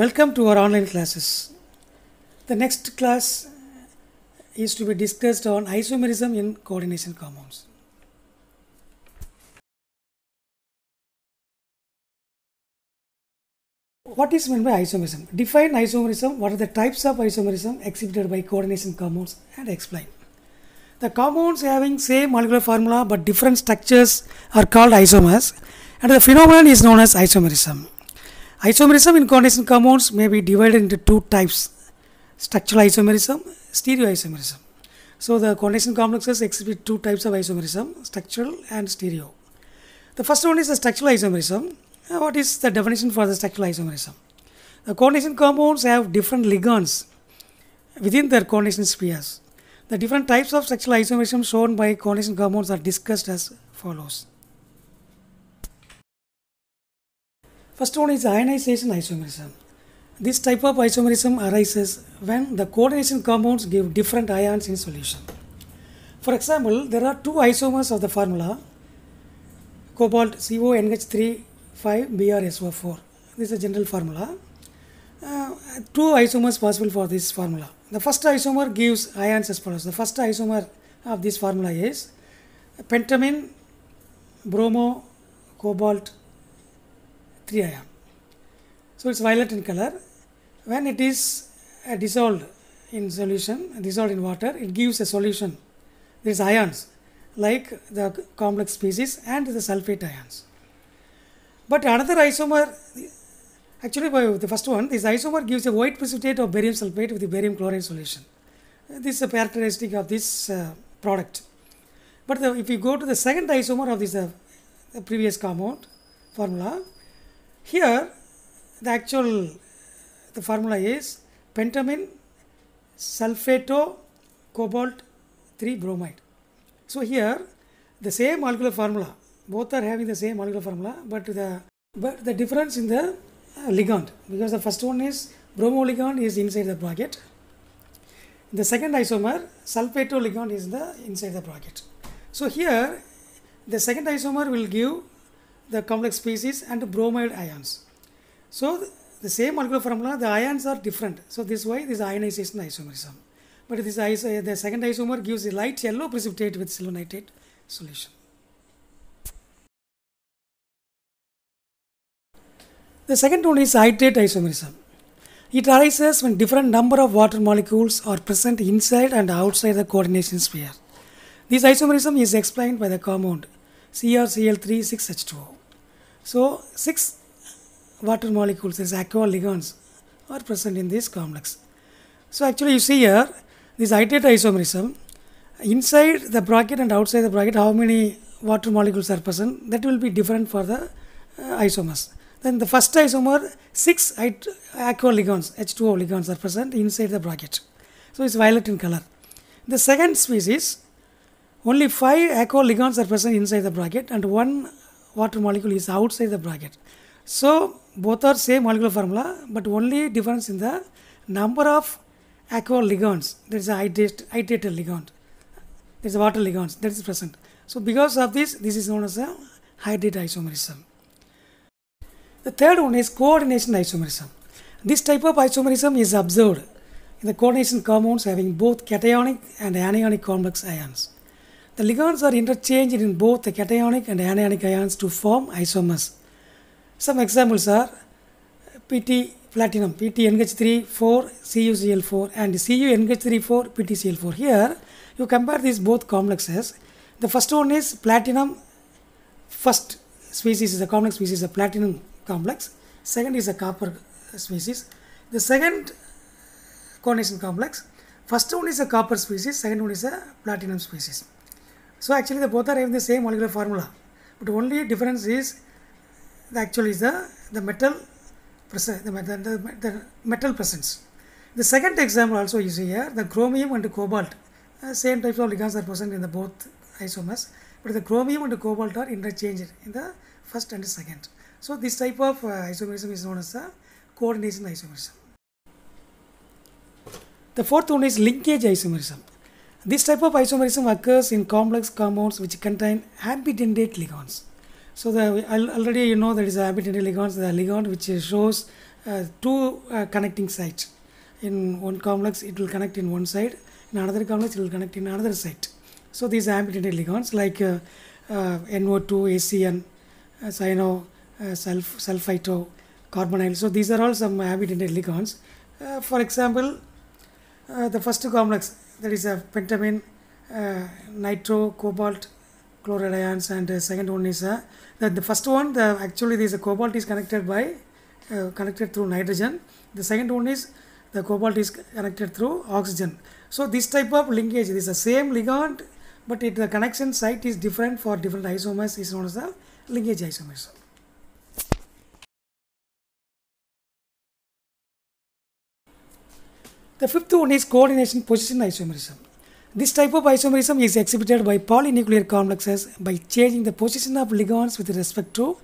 Welcome to our online classes. The next class is to be discussed on isomerism in coordination compounds. What is meant by isomerism? Define isomerism, what are the types of isomerism exhibited by coordination compounds and explain. The compounds having same molecular formula but different structures are called isomers and the phenomenon is known as isomerism. Isomerism in coordination compounds may be divided into two types structural isomerism, stereoisomerism. So, the coordination complexes exhibit two types of isomerism structural and stereo. The first one is the structural isomerism. What is the definition for the structural isomerism? The coordination compounds have different ligands within their coordination spheres. The different types of structural isomerism shown by coordination compounds are discussed as follows. First one is ionization isomerism. This type of isomerism arises when the coordination compounds give different ions in solution. For example, there are two isomers of the formula cobalt CONH3,5-BrSO4. This is a general formula. Uh, two isomers possible for this formula. The first isomer gives ions as follows. The first isomer of this formula is pentamine bromo cobalt 3 So it's violet in color. When it is uh, dissolved in solution, dissolved in water, it gives a solution. These ions like the complex species and the sulfate ions. But another isomer, actually by the first one, this isomer gives a white precipitate of barium sulfate with the barium chloride solution. This is a characteristic of this uh, product. But the, if you go to the second isomer of this uh, previous compound formula, here the actual the formula is pentamine sulfato cobalt 3 bromide. So here the same molecular formula both are having the same molecular formula but the but the difference in the uh, ligand because the first one is bromo ligand is inside the bracket the second isomer sulfato ligand is the inside the bracket so here the second isomer will give the complex species and bromide ions. So the same molecular formula, the ions are different. So this way this ionization isomerism. But this iso uh, the second isomer gives a light yellow precipitate with silver solution. The second one is hydrate isomerism. It arises when different number of water molecules are present inside and outside the coordination sphere. This isomerism is explained by the compound CrCl36H2O. So, 6 water molecules as aqua ligands are present in this complex. So, actually you see here this hydride isomerism inside the bracket and outside the bracket how many water molecules are present that will be different for the uh, isomers. Then the first isomer 6 aqua ligands H2O ligands are present inside the bracket. So, it is violet in color. The second species only 5 aqua ligands are present inside the bracket and one water molecule is outside the bracket. So both are same molecular formula but only difference in the number of aqua ligands that is a hydrated, ligand that is water ligands that is present. So because of this this is known as a hydrated isomerism. The third one is coordination isomerism. This type of isomerism is observed in the coordination compounds having both cationic and anionic complex ions. The ligands are interchanged in both the cationic and anionic ions to form isomers. Some examples are PT platinum, nh 3 4 CuCl4 and CuNH3-4, PTCl4. Here you compare these both complexes. The first one is platinum, first species is a complex species, a platinum complex. Second is a copper species. The second coordination complex, first one is a copper species, second one is a platinum species. So actually they both are having the same molecular formula. But only difference is the actual is the, the metal present the, the, the metal presence. The second example also is here the chromium and the cobalt. Uh, same types of ligands are present in the both isomers, but the chromium and the cobalt are interchanged in the first and the second. So this type of uh, isomerism is known as the coordination isomerism. The fourth one is linkage isomerism. This type of isomerism occurs in complex compounds which contain ambidentate ligands. So the, already you know that is ambidentate ligands, the ligand which shows uh, two uh, connecting sites. In one complex it will connect in one side, in another complex it will connect in another site. So these ambidentate ligands like uh, uh NO2, ACN, uh, cyano, uh, sulf sulfito, carbonyl. So these are all some ambidentate ligands. for example, the first two complex there is a pentamine uh, nitro cobalt chloride ions and the uh, second one is a uh, the, the first one the actually this uh, cobalt is connected by uh, connected through nitrogen the second one is the cobalt is connected through oxygen so this type of linkage is the same ligand but it, the connection site is different for different isomers is known as the linkage isomers The fifth one is coordination position isomerism. This type of isomerism is exhibited by polynuclear complexes by changing the position of ligands with respect to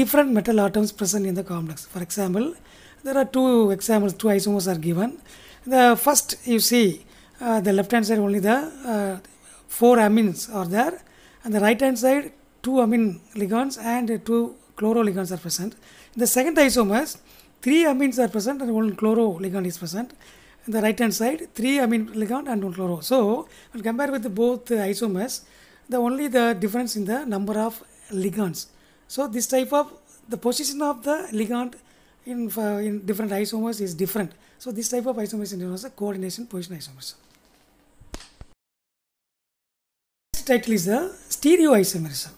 different metal atoms present in the complex. For example, there are two examples, two isomers are given. The first you see uh, the left hand side only the uh, four amines are there and the right hand side two amine ligands and two chloroligands are present. In the second isomers, three amines are present and one chloroligand is present the right hand side 3 amine ligand and 1 chloro. So when compared with both isomers, the only the difference in the number of ligands. So this type of the position of the ligand in, uh, in different isomers is different. So this type of isomers is a coordination position isomers. Next title is the stereoisomerism.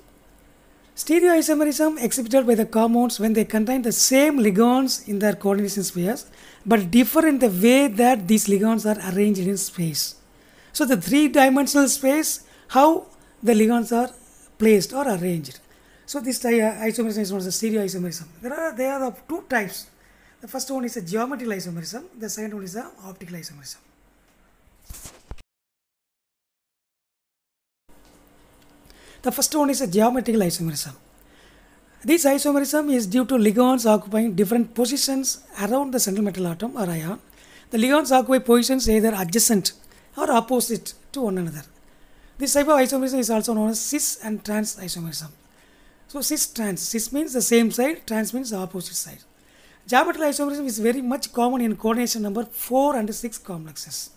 Stereoisomerism exhibited by the compounds when they contain the same ligands in their coordination spheres but differ in the way that these ligands are arranged in space. So the three-dimensional space, how the ligands are placed or arranged. So this isomerism is known as stereoisomerism. There are there are two types. The first one is a geometrical isomerism. The second one is an optical isomerism. The first one is a geometrical isomerism. This isomerism is due to ligands occupying different positions around the central metal atom or ion. The ligands occupy positions either adjacent or opposite to one another. This type of isomerism is also known as cis and trans isomerism. So cis trans, cis means the same side, trans means the opposite side. Geometrical isomerism is very much common in coordination number 4 and 6 complexes.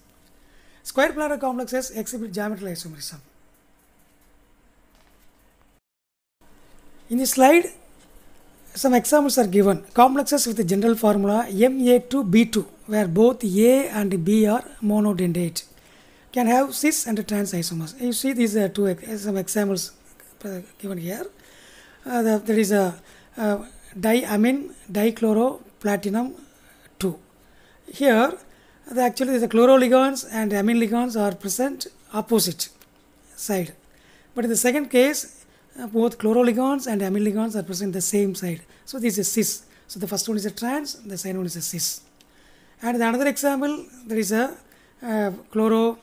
Square planar complexes exhibit geometrical isomerism. In this slide, some examples are given. Complexes with the general formula MA2B2, where both A and B are monodentate, can have cis and trans isomers. You see these are uh, two some examples uh, given here. Uh, there is a uh, diamine dichloroplatinum 2. Here, the, actually the chloroligands and amine ligands are present opposite side. But in the second case, uh, both ligands and amyl ligands are present the same side. So this is cis. So the first one is a trans, the second one is a cis. And another example, there is a uh, chloro,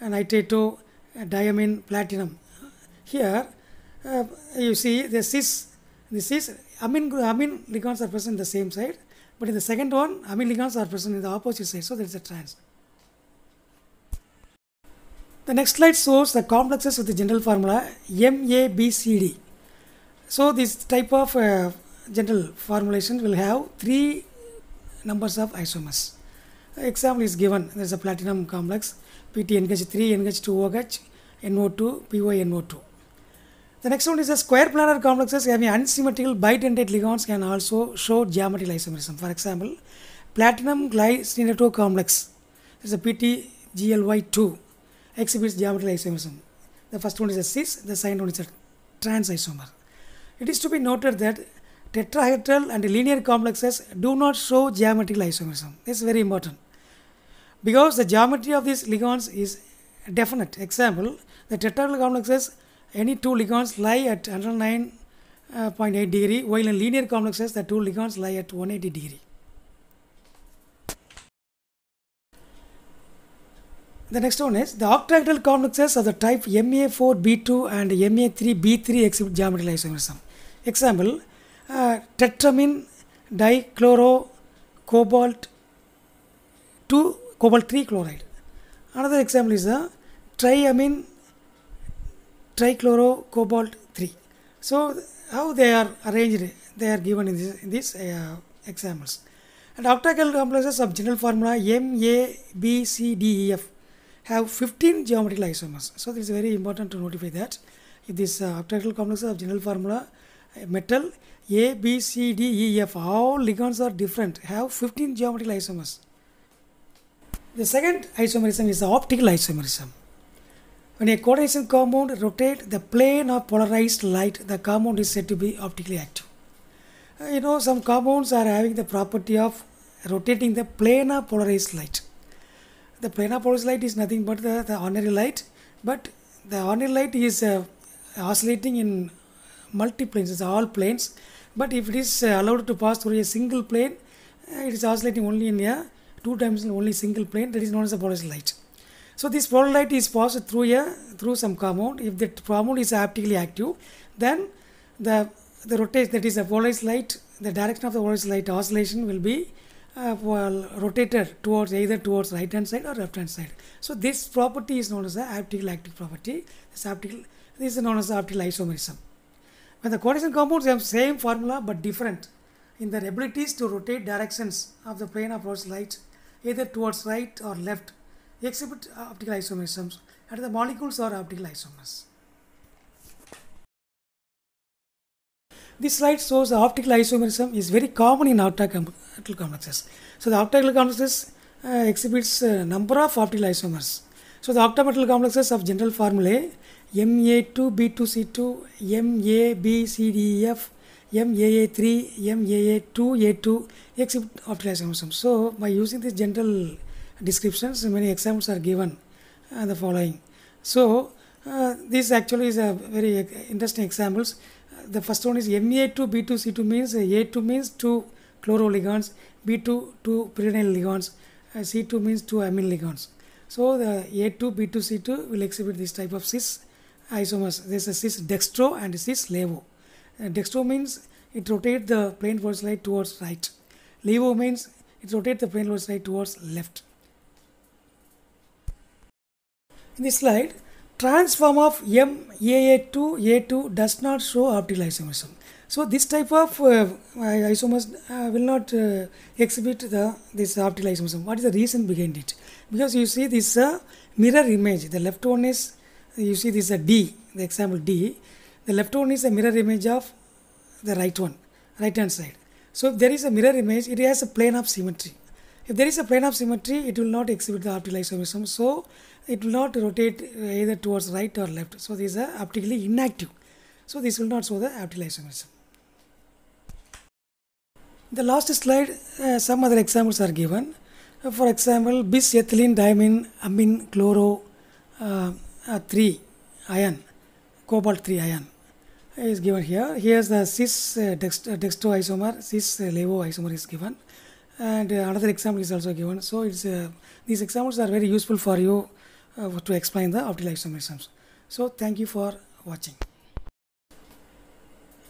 uh, nitato, uh, diamine, platinum. Here, uh, you see the cis, the cis. amine, amine ligands are present the same side, but in the second one, amine ligands are present in the opposite side, so there is a trans. The next slide shows the complexes with the general formula MABCD. So this type of uh, general formulation will have three numbers of isomers. Example is given. There is a platinum complex, PTNH3, NH2OH, NO2, PONO2. The next one is a square planar complexes having unsymmetrical bidentate ligands can also show geometrical isomerism. For example, platinum glycinato complex, is a PTGLY2 exhibits geometrical isomerism. The first one is a cis, the second one is a trans isomer. It is to be noted that tetrahedral and linear complexes do not show geometrical isomerism. This is very important because the geometry of these ligands is definite. Example, the tetrahedral complexes, any two ligands lie at 109.8 uh, degree, while in linear complexes, the two ligands lie at 180 degree. The next one is the octahedral complexes of the type MA4B2 and MA3B3 exhibit geometrical isomerism. Example, uh, tetramine dichloro cobalt 2 cobalt 3 chloride. Another example is the uh, triamine trichloro cobalt 3. So, how they are arranged, they are given in these, uh, examples. And octahedral complexes of general formula M, A, B, C, D, E, F have 15 geometrical isomers. So it is very important to notify that. If this uh, octahedral complex of general formula uh, metal A, B, C, D, E, F, all ligands are different, have 15 geometrical isomers. The second isomerism is the optical isomerism. When a coordination compound rotates the plane of polarized light, the compound is said to be optically active. Uh, you know, some compounds are having the property of rotating the plane of polarized light the polarized light is nothing but the, the ordinary light, but the ordinary light is uh, oscillating in multi planes, all planes. But if it is uh, allowed to pass through a single plane, uh, it is oscillating only in a two times only single plane that is known as a polarized light. So this polar light is passed through a through some compound. If that compound is optically active, then the the rotation that is a polarized light, the direction of the polarized light oscillation will be uh, well, rotated towards either towards right hand side or left hand side. So this property is known as the optical active property. This optical this is known as optical isomerism. When the coordination compounds have same formula but different in their abilities to rotate directions of the plane of Earth's light either towards right or left exhibit optical isomerisms and the molecules are optical isomers. This slide shows the optical isomerism is very common in auto octyl complexes. So the octyl complexes uh, exhibits uh, number of optical isomers. So the octametal complexes of general formulae MA2B2C2, MABCDEF, MAA3, MAA2A2 exhibit optical isomers. So by using these general descriptions many examples are given uh, the following. So uh, this actually is a very interesting examples. The first one is MA2B2C2 means A2 means 2 Chloro ligands, B2 to pyridyl ligands, C2 means 2 amine ligands. So the A2, B2, C2 will exhibit this type of cis isomers. This is cis dextro and cis levo. Uh, dextro means it rotates the plane light towards right. Levo means it rotates the plane light towards left. In this slide, transform of aa 2 a 2 does not show optical isomerism. So this type of uh, isomers uh, will not uh, exhibit the this optical isomerism. What is the reason behind it? Because you see this uh, mirror image. The left one is you see this uh, D. The example D. The left one is a mirror image of the right one, right hand side. So if there is a mirror image, it has a plane of symmetry. If there is a plane of symmetry, it will not exhibit the optical isomerism. So it will not rotate uh, either towards right or left. So these are uh, optically inactive. So this will not show the optical isomerism the last slide uh, some other examples are given uh, for example bis ethylene diamine amine chloro uh, uh, 3 ion cobalt 3 ion is given here here is the cis uh, dext uh, dextro isomer cis levo isomer is given and another example is also given so it's these examples are very useful for you to explain the optical isomerisms so thank you for watching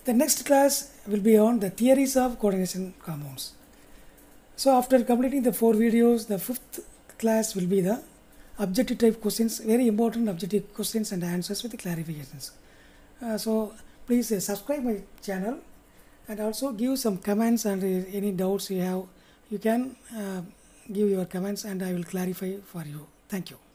the next class will be on the theories of coordination compounds. So after completing the four videos, the fifth class will be the objective type questions, very important objective questions and answers with clarifications. Uh, so please uh, subscribe my channel and also give some comments and uh, any doubts you have. You can uh, give your comments and I will clarify for you. Thank you.